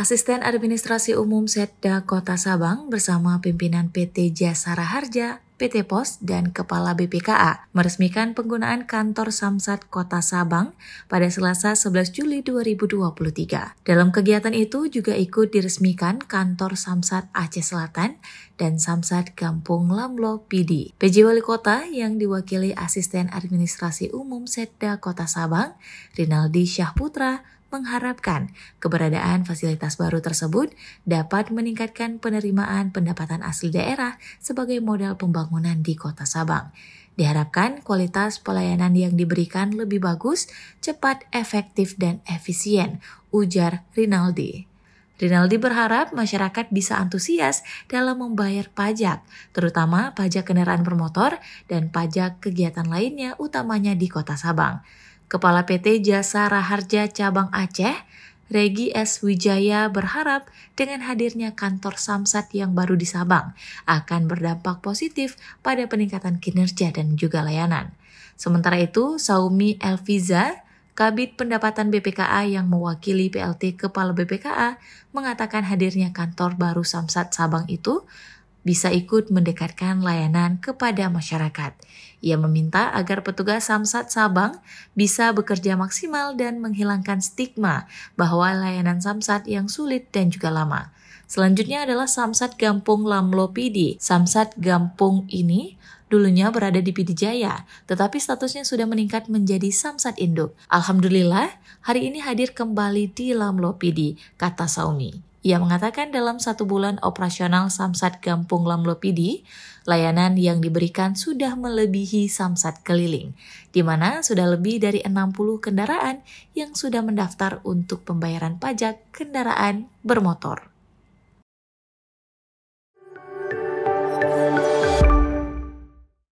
Asisten Administrasi Umum Setda Kota Sabang bersama pimpinan PT Jasara Harja, PT Pos, dan Kepala BPKA meresmikan penggunaan kantor Samsat Kota Sabang pada Selasa 11 Juli 2023. Dalam kegiatan itu juga ikut diresmikan kantor Samsat Aceh Selatan dan Samsat Kampung Lamlo Pidi, PJ Wali Kota yang diwakili Asisten Administrasi Umum Setda Kota Sabang, Rinaldi Syahputra, mengharapkan keberadaan fasilitas baru tersebut dapat meningkatkan penerimaan pendapatan asli daerah sebagai modal pembangunan di Kota Sabang. Diharapkan kualitas pelayanan yang diberikan lebih bagus, cepat, efektif, dan efisien, ujar Rinaldi. Rinaldi berharap masyarakat bisa antusias dalam membayar pajak, terutama pajak kendaraan bermotor dan pajak kegiatan lainnya utamanya di Kota Sabang. Kepala PT Jasa Raharja Cabang Aceh, Regi S. Wijaya berharap dengan hadirnya kantor Samsat yang baru di Sabang akan berdampak positif pada peningkatan kinerja dan juga layanan. Sementara itu, Saumi Elviza, Kabit Pendapatan BPKA yang mewakili PLT Kepala BPKA mengatakan hadirnya kantor baru Samsat Sabang itu bisa ikut mendekatkan layanan kepada masyarakat. Ia meminta agar petugas Samsat Sabang bisa bekerja maksimal dan menghilangkan stigma bahwa layanan Samsat yang sulit dan juga lama. Selanjutnya adalah Samsat Gampung Lamlo Pidi. Samsat Gampung ini dulunya berada di Pidijaya, tetapi statusnya sudah meningkat menjadi Samsat Induk. Alhamdulillah, hari ini hadir kembali di Lamlo Pidi, kata Saumi. Ia mengatakan dalam satu bulan operasional Samsat Gampung Lamlopidi, layanan yang diberikan sudah melebihi Samsat Keliling, di mana sudah lebih dari 60 kendaraan yang sudah mendaftar untuk pembayaran pajak kendaraan bermotor.